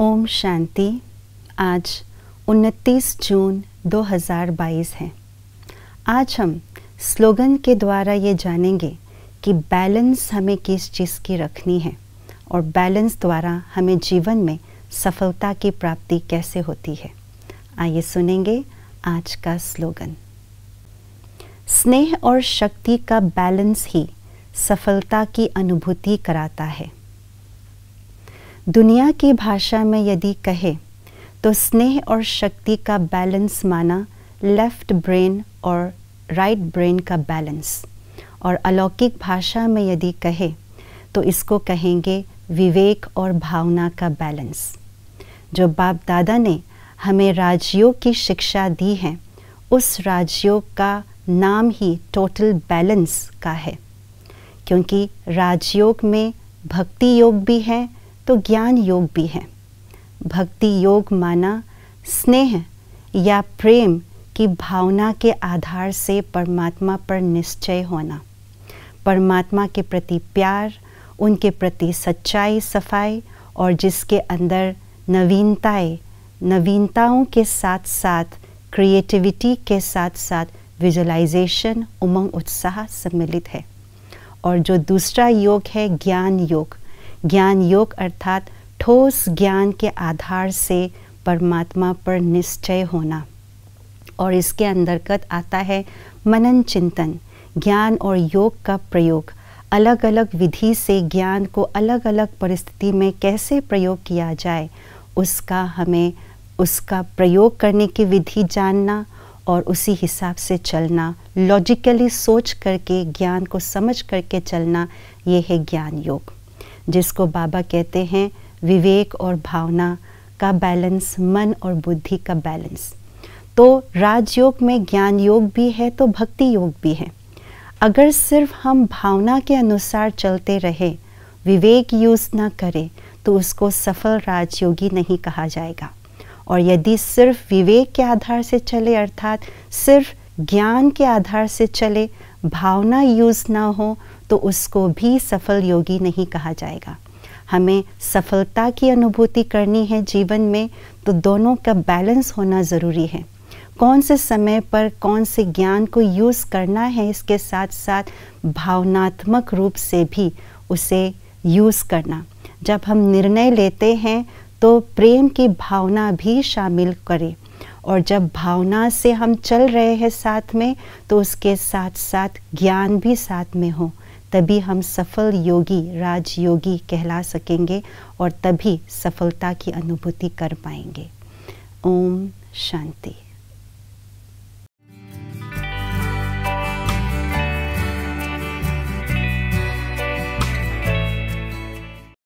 ओम शांति आज 29 जून 2022 है आज हम स्लोगन के द्वारा ये जानेंगे कि बैलेंस हमें किस चीज़ की रखनी है और बैलेंस द्वारा हमें जीवन में सफलता की प्राप्ति कैसे होती है आइए सुनेंगे आज का स्लोगन स्नेह और शक्ति का बैलेंस ही सफलता की अनुभूति कराता है दुनिया की भाषा में यदि कहे तो स्नेह और शक्ति का बैलेंस माना लेफ्ट ब्रेन और राइट ब्रेन का बैलेंस और अलौकिक भाषा में यदि कहे तो इसको कहेंगे विवेक और भावना का बैलेंस जो बाप दादा ने हमें राजयोग की शिक्षा दी है उस राजयोग का नाम ही टोटल बैलेंस का है क्योंकि राजयोग में भक्ति योग भी है तो ज्ञान योग भी है भक्ति योग माना स्नेह या प्रेम की भावना के आधार से परमात्मा पर निश्चय होना परमात्मा के प्रति प्यार उनके प्रति सच्चाई सफाई और जिसके अंदर नवीनताएं नवीनताओं के साथ साथ क्रिएटिविटी के साथ साथ विजुलाइजेशन उमंग उत्साह सम्मिलित है और जो दूसरा योग है ज्ञान योग ज्ञान योग अर्थात ठोस ज्ञान के आधार से परमात्मा पर निश्चय होना और इसके अंतर्गत आता है मनन चिंतन ज्ञान और योग का प्रयोग अलग अलग विधि से ज्ञान को अलग अलग परिस्थिति में कैसे प्रयोग किया जाए उसका हमें उसका प्रयोग करने की विधि जानना और उसी हिसाब से चलना लॉजिकली सोच करके ज्ञान को समझ करके चलना ये है ज्ञान योग जिसको बाबा कहते हैं विवेक और भावना का बैलेंस मन और बुद्धि का बैलेंस तो राजयोग में ज्ञान योग भी है तो भक्ति योग भी है अगर सिर्फ हम भावना के अनुसार चलते रहे विवेक यूज़ ना करें तो उसको सफल राजयोगी नहीं कहा जाएगा और यदि सिर्फ विवेक के आधार से चले अर्थात सिर्फ ज्ञान के आधार से चले भावना यूज़ ना हो तो उसको भी सफल योगी नहीं कहा जाएगा हमें सफलता की अनुभूति करनी है जीवन में तो दोनों का बैलेंस होना ज़रूरी है कौन से समय पर कौन से ज्ञान को यूज़ करना है इसके साथ साथ भावनात्मक रूप से भी उसे यूज़ करना जब हम निर्णय लेते हैं तो प्रेम की भावना भी शामिल करें और जब भावना से हम चल रहे हैं साथ में तो उसके साथ साथ ज्ञान भी साथ में हो तभी हम सफल योगी राजयोगी कहला सकेंगे और तभी सफलता की अनुभूति कर पाएंगे ओम शांति